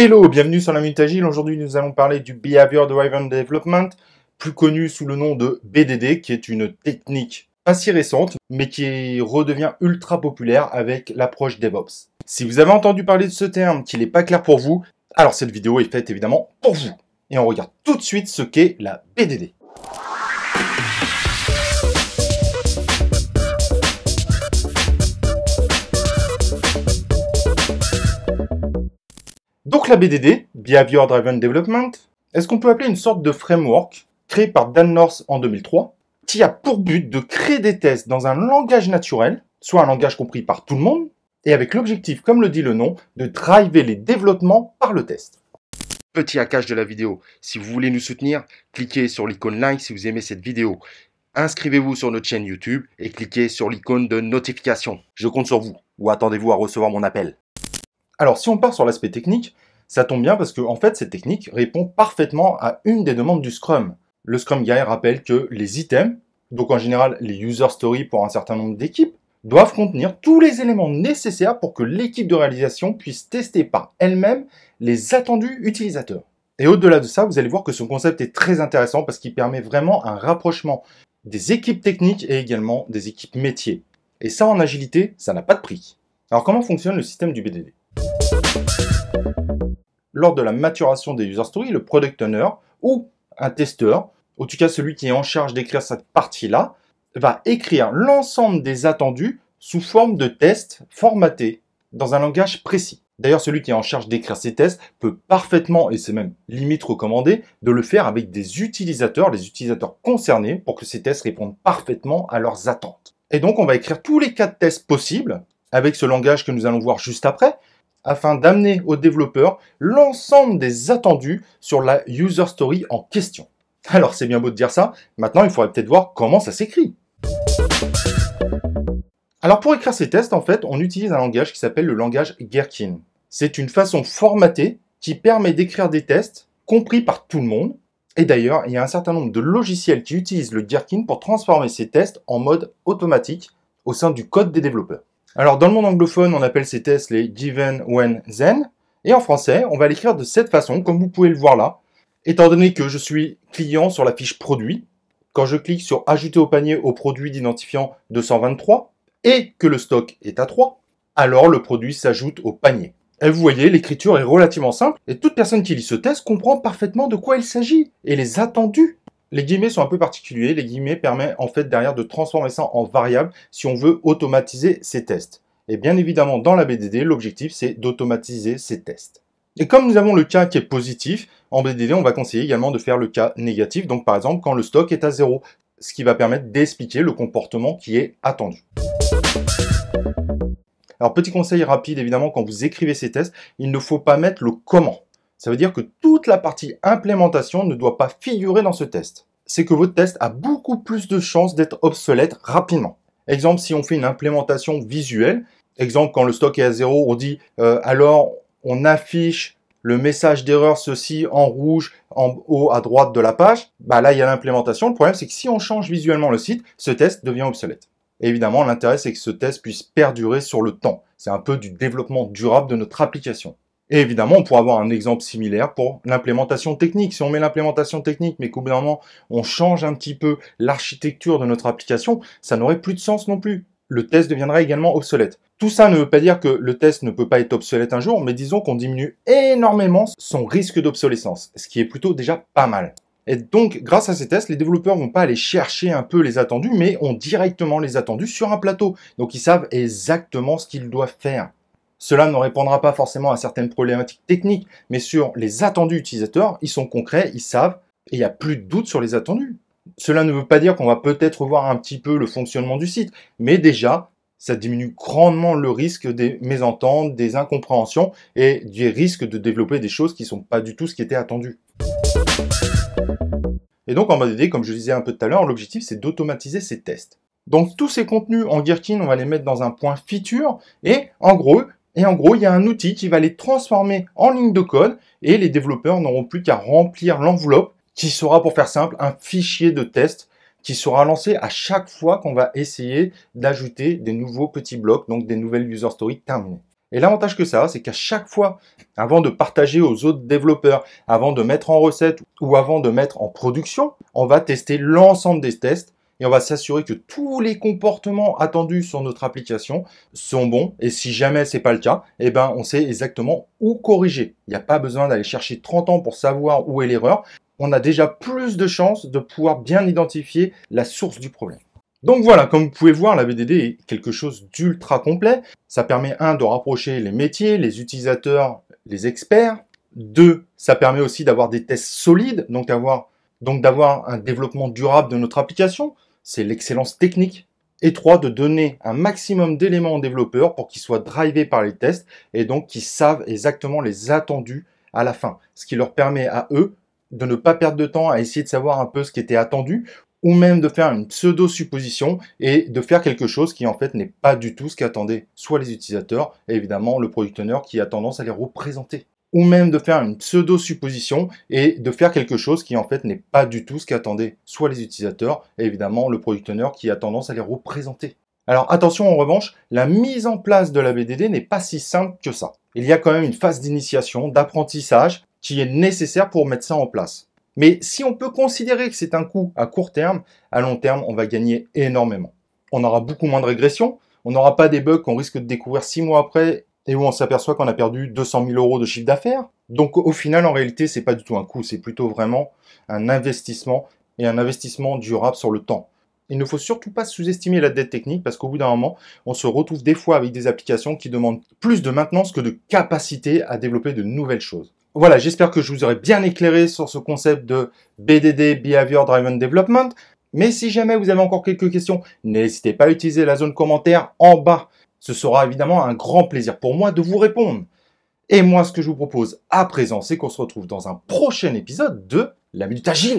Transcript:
Hello, bienvenue sur la Minute Aujourd'hui, nous allons parler du Behavior Driven Development, plus connu sous le nom de BDD, qui est une technique assez récente, mais qui redevient ultra populaire avec l'approche DevOps. Si vous avez entendu parler de ce terme, qu'il n'est pas clair pour vous, alors cette vidéo est faite évidemment pour vous. Et on regarde tout de suite ce qu'est la BDD. la BDD, Behavior Driven Development, est ce qu'on peut appeler une sorte de framework créé par Dan North en 2003, qui a pour but de créer des tests dans un langage naturel, soit un langage compris par tout le monde, et avec l'objectif, comme le dit le nom, de driver les développements par le test. Petit hackage de la vidéo, si vous voulez nous soutenir, cliquez sur l'icône like si vous aimez cette vidéo. Inscrivez-vous sur notre chaîne YouTube et cliquez sur l'icône de notification. Je compte sur vous, ou attendez-vous à recevoir mon appel. Alors si on part sur l'aspect technique, ça tombe bien parce que, fait, cette technique répond parfaitement à une des demandes du Scrum. Le Scrum Guy rappelle que les items, donc en général les user stories pour un certain nombre d'équipes, doivent contenir tous les éléments nécessaires pour que l'équipe de réalisation puisse tester par elle-même les attendus utilisateurs. Et au-delà de ça, vous allez voir que ce concept est très intéressant parce qu'il permet vraiment un rapprochement des équipes techniques et également des équipes métiers. Et ça en agilité, ça n'a pas de prix. Alors comment fonctionne le système du BDD lors de la maturation des user stories, le product owner ou un testeur, en tout cas celui qui est en charge d'écrire cette partie-là, va écrire l'ensemble des attendus sous forme de tests formatés dans un langage précis. D'ailleurs, celui qui est en charge d'écrire ces tests peut parfaitement, et c'est même limite recommandé, de le faire avec des utilisateurs, les utilisateurs concernés, pour que ces tests répondent parfaitement à leurs attentes. Et donc, on va écrire tous les cas de tests possibles avec ce langage que nous allons voir juste après, afin d'amener aux développeurs l'ensemble des attendus sur la user story en question. Alors c'est bien beau de dire ça, maintenant il faudrait peut-être voir comment ça s'écrit. Alors pour écrire ces tests, en fait, on utilise un langage qui s'appelle le langage Gherkin. C'est une façon formatée qui permet d'écrire des tests compris par tout le monde. Et d'ailleurs, il y a un certain nombre de logiciels qui utilisent le Gherkin pour transformer ces tests en mode automatique au sein du code des développeurs. Alors, dans le monde anglophone, on appelle ces tests les given, when, then. Et en français, on va l'écrire de cette façon, comme vous pouvez le voir là. Étant donné que je suis client sur la fiche produit, quand je clique sur ajouter au panier au produit d'identifiant 223 et que le stock est à 3, alors le produit s'ajoute au panier. Et vous voyez, l'écriture est relativement simple et toute personne qui lit ce test comprend parfaitement de quoi il s'agit et les attendus les guillemets sont un peu particuliers. Les guillemets permettent en fait derrière de transformer ça en variable si on veut automatiser ces tests. Et bien évidemment, dans la BDD, l'objectif c'est d'automatiser ces tests. Et comme nous avons le cas qui est positif, en BDD, on va conseiller également de faire le cas négatif, donc par exemple quand le stock est à zéro, ce qui va permettre d'expliquer le comportement qui est attendu. Alors petit conseil rapide, évidemment, quand vous écrivez ces tests, il ne faut pas mettre le comment. Ça veut dire que toute la partie implémentation ne doit pas figurer dans ce test. C'est que votre test a beaucoup plus de chances d'être obsolète rapidement. Exemple, si on fait une implémentation visuelle, exemple quand le stock est à zéro, on dit euh, alors on affiche le message d'erreur ceci en rouge en haut à droite de la page, bah là il y a l'implémentation. Le problème c'est que si on change visuellement le site, ce test devient obsolète. évidemment, l'intérêt c'est que ce test puisse perdurer sur le temps. C'est un peu du développement durable de notre application. Et évidemment, on pourrait avoir un exemple similaire pour l'implémentation technique. Si on met l'implémentation technique, mais qu'au bout d'un moment, on change un petit peu l'architecture de notre application, ça n'aurait plus de sens non plus. Le test deviendrait également obsolète. Tout ça ne veut pas dire que le test ne peut pas être obsolète un jour, mais disons qu'on diminue énormément son risque d'obsolescence, ce qui est plutôt déjà pas mal. Et donc, grâce à ces tests, les développeurs vont pas aller chercher un peu les attendus, mais ont directement les attendus sur un plateau. Donc, ils savent exactement ce qu'ils doivent faire. Cela ne répondra pas forcément à certaines problématiques techniques, mais sur les attendus utilisateurs, ils sont concrets, ils savent, et il n'y a plus de doute sur les attendus. Cela ne veut pas dire qu'on va peut-être voir un petit peu le fonctionnement du site, mais déjà, ça diminue grandement le risque des mésententes, des incompréhensions et du risque de développer des choses qui ne sont pas du tout ce qui était attendu. Et donc en mode idée, comme je disais un peu tout à l'heure, l'objectif c'est d'automatiser ces tests. Donc tous ces contenus en Gherkin, on va les mettre dans un point feature et en gros, et en gros, il y a un outil qui va les transformer en ligne de code et les développeurs n'auront plus qu'à remplir l'enveloppe qui sera, pour faire simple, un fichier de test qui sera lancé à chaque fois qu'on va essayer d'ajouter des nouveaux petits blocs, donc des nouvelles user stories terminées. Et l'avantage que ça a, c'est qu'à chaque fois, avant de partager aux autres développeurs, avant de mettre en recette ou avant de mettre en production, on va tester l'ensemble des tests et on va s'assurer que tous les comportements attendus sur notre application sont bons. Et si jamais c'est pas le cas, eh ben, on sait exactement où corriger. Il n'y a pas besoin d'aller chercher 30 ans pour savoir où est l'erreur. On a déjà plus de chances de pouvoir bien identifier la source du problème. Donc voilà, comme vous pouvez voir, la BDD est quelque chose d'ultra complet. Ça permet, un, de rapprocher les métiers, les utilisateurs, les experts. Deux, ça permet aussi d'avoir des tests solides, donc donc d'avoir un développement durable de notre application c'est l'excellence technique. Et de donner un maximum d'éléments aux développeurs pour qu'ils soient drivés par les tests et donc qu'ils savent exactement les attendus à la fin. Ce qui leur permet à eux de ne pas perdre de temps à essayer de savoir un peu ce qui était attendu ou même de faire une pseudo-supposition et de faire quelque chose qui en fait n'est pas du tout ce qu'attendaient soit les utilisateurs et évidemment le product owner qui a tendance à les représenter ou même de faire une pseudo-supposition et de faire quelque chose qui en fait n'est pas du tout ce qu'attendaient soit les utilisateurs et évidemment le product owner qui a tendance à les représenter. Alors attention en revanche, la mise en place de la BDD n'est pas si simple que ça. Il y a quand même une phase d'initiation, d'apprentissage qui est nécessaire pour mettre ça en place. Mais si on peut considérer que c'est un coût à court terme, à long terme, on va gagner énormément. On aura beaucoup moins de régression, on n'aura pas des bugs qu'on risque de découvrir six mois après et où on s'aperçoit qu'on a perdu 200 000 euros de chiffre d'affaires. Donc au final, en réalité, c'est pas du tout un coût, c'est plutôt vraiment un investissement et un investissement durable sur le temps. Il ne faut surtout pas sous-estimer la dette technique parce qu'au bout d'un moment, on se retrouve des fois avec des applications qui demandent plus de maintenance que de capacité à développer de nouvelles choses. Voilà, j'espère que je vous aurai bien éclairé sur ce concept de BDD, Behavior Driven Development. Mais si jamais vous avez encore quelques questions, n'hésitez pas à utiliser la zone commentaire en bas ce sera évidemment un grand plaisir pour moi de vous répondre. Et moi, ce que je vous propose à présent, c'est qu'on se retrouve dans un prochain épisode de La Minute Agile.